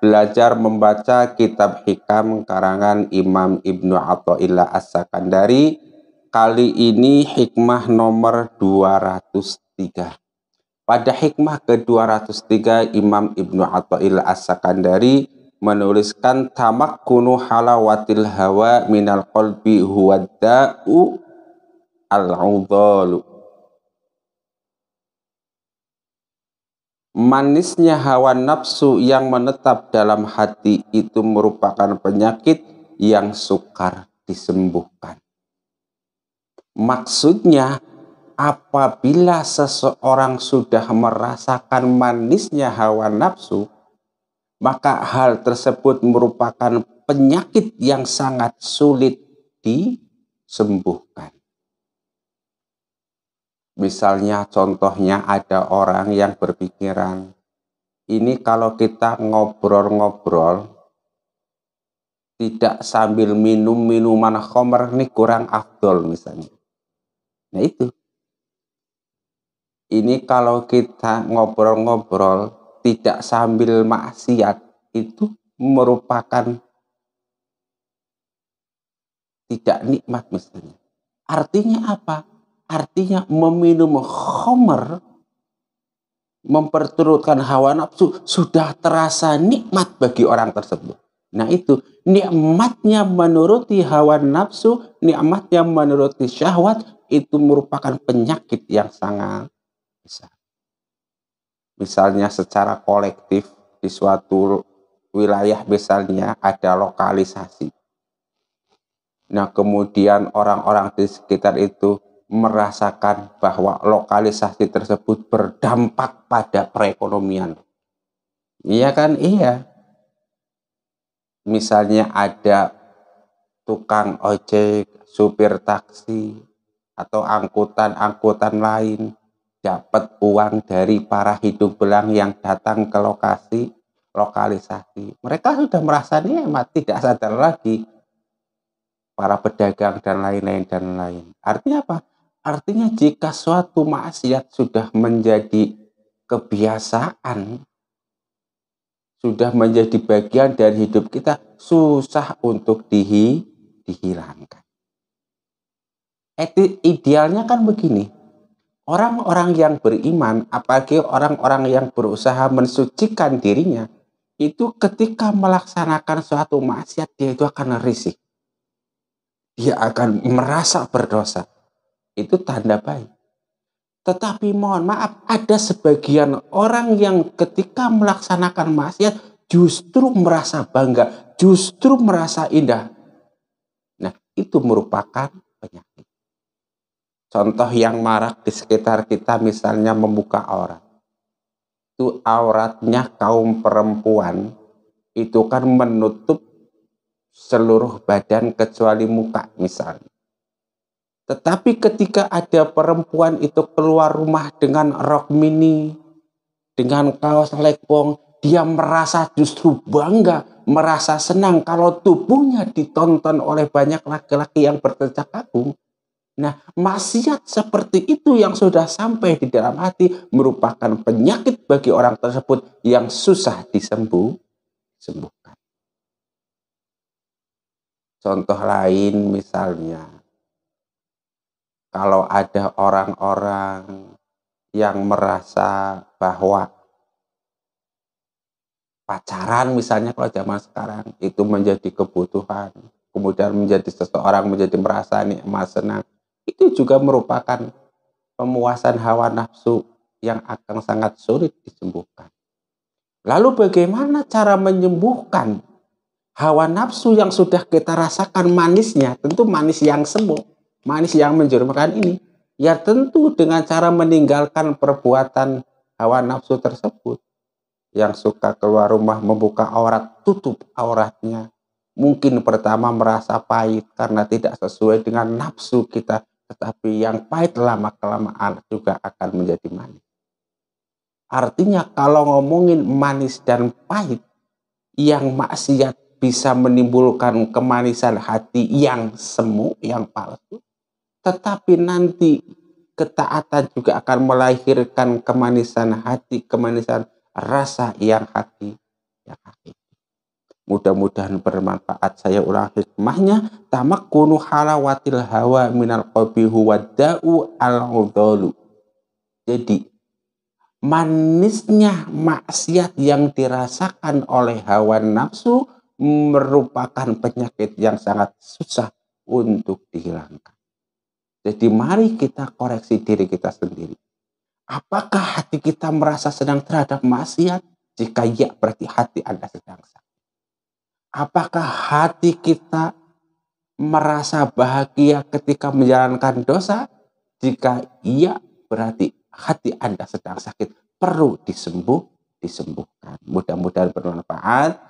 belajar membaca kitab hikam karangan Imam Ibnu Athaillah As-Sakandari. Kali ini hikmah nomor 203. Pada hikmah ke-203 Imam Ibnu Athaillah As-Sakandari menuliskan tamakkunu halawatil hawa minal qalbi huwa da'u al-udalu Manisnya hawa nafsu yang menetap dalam hati itu merupakan penyakit yang sukar disembuhkan. Maksudnya, apabila seseorang sudah merasakan manisnya hawa nafsu, maka hal tersebut merupakan penyakit yang sangat sulit disembuhkan. Misalnya contohnya ada orang yang berpikiran, ini kalau kita ngobrol-ngobrol, tidak sambil minum minuman khomer, ini kurang afdol misalnya. Nah itu. Ini kalau kita ngobrol-ngobrol, tidak sambil maksiat, itu merupakan tidak nikmat misalnya. Artinya apa? Artinya meminum homer memperturutkan hawa nafsu, sudah terasa nikmat bagi orang tersebut. Nah itu, nikmatnya menuruti hawa nafsu, nikmatnya menuruti syahwat, itu merupakan penyakit yang sangat besar. Misalnya secara kolektif di suatu wilayah misalnya ada lokalisasi. Nah kemudian orang-orang di sekitar itu merasakan bahwa lokalisasi tersebut berdampak pada perekonomian. Iya kan? Iya. Misalnya ada tukang ojek, supir taksi, atau angkutan-angkutan lain dapat uang dari para hidup belang yang datang ke lokasi lokalisasi. Mereka sudah merasa nikmat, tidak sadar lagi para pedagang dan lain-lain dan lain. Artinya apa? Artinya jika suatu maksiat sudah menjadi kebiasaan, sudah menjadi bagian dari hidup kita, susah untuk dihi, dihilangkan. Eti, idealnya kan begini, orang-orang yang beriman, apalagi orang-orang yang berusaha mensucikan dirinya, itu ketika melaksanakan suatu maksiat, dia itu akan risih. Dia akan merasa berdosa itu tanda baik. Tetapi mohon maaf, ada sebagian orang yang ketika melaksanakan maksiat justru merasa bangga, justru merasa indah. Nah, itu merupakan penyakit. Contoh yang marak di sekitar kita misalnya membuka aurat. Itu auratnya kaum perempuan itu kan menutup seluruh badan kecuali muka misalnya. Tetapi ketika ada perempuan itu keluar rumah dengan rok mini, dengan kaos lekong, dia merasa justru bangga, merasa senang kalau tubuhnya ditonton oleh banyak laki-laki yang bertejak agung. Nah, maksiat seperti itu yang sudah sampai di dalam hati merupakan penyakit bagi orang tersebut yang susah disembuh, sembuhkan. Contoh lain misalnya, kalau ada orang-orang yang merasa bahwa pacaran misalnya kalau zaman sekarang itu menjadi kebutuhan, kemudian menjadi seseorang menjadi merasa nikmat senang, itu juga merupakan pemuasan hawa nafsu yang akan sangat sulit disembuhkan. Lalu bagaimana cara menyembuhkan hawa nafsu yang sudah kita rasakan manisnya, tentu manis yang sembuh manis yang menjermakan ini? Ya tentu dengan cara meninggalkan perbuatan hawa nafsu tersebut. Yang suka keluar rumah membuka aurat, tutup auratnya. Mungkin pertama merasa pahit karena tidak sesuai dengan nafsu kita. Tetapi yang pahit lama-kelamaan juga akan menjadi manis. Artinya kalau ngomongin manis dan pahit, yang maksiat bisa menimbulkan kemanisan hati yang semu, yang palsu. Tetapi nanti ketaatan juga akan melahirkan kemanisan hati, kemanisan rasa yang hati yang hati. Mudah-mudahan bermanfaat. Saya ulang hikmahnya. Tamak kunu halawatil hawa minal qabihu da'u al -udholu. Jadi, manisnya maksiat yang dirasakan oleh hawa nafsu merupakan penyakit yang sangat susah untuk dihilangkan. Jadi mari kita koreksi diri kita sendiri. Apakah hati kita merasa sedang terhadap maksiat? Jika ya, berarti hati Anda sedang sakit. Apakah hati kita merasa bahagia ketika menjalankan dosa? Jika iya, berarti hati Anda sedang sakit. Perlu disembuh, disembuhkan. Mudah-mudahan bermanfaat.